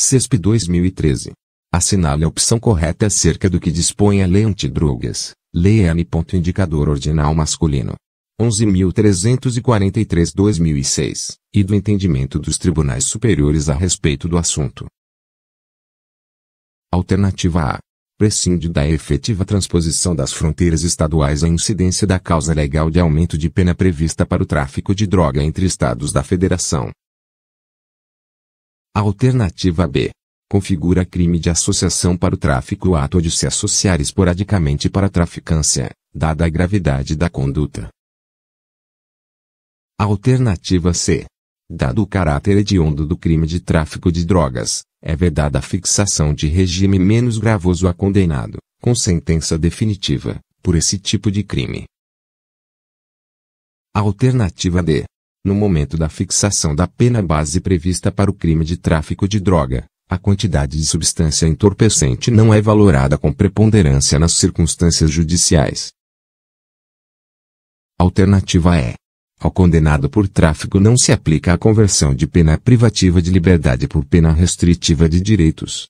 CESP 2013. Assinale a opção correta acerca do que dispõe a Lei Antidrogas, Lei N. Indicador Ordinal Masculino. 11.343-2006, e do entendimento dos tribunais superiores a respeito do assunto. Alternativa A. Prescinde da efetiva transposição das fronteiras estaduais a incidência da causa legal de aumento de pena prevista para o tráfico de droga entre estados da Federação, Alternativa B. Configura crime de associação para o tráfico o ato de se associar esporadicamente para a traficância, dada a gravidade da conduta. Alternativa C. Dado o caráter hediondo do crime de tráfico de drogas, é vedada a fixação de regime menos gravoso a condenado, com sentença definitiva, por esse tipo de crime. Alternativa D. No momento da fixação da pena base prevista para o crime de tráfico de droga, a quantidade de substância entorpecente não é valorada com preponderância nas circunstâncias judiciais. Alternativa é: ao condenado por tráfico não se aplica a conversão de pena privativa de liberdade por pena restritiva de direitos.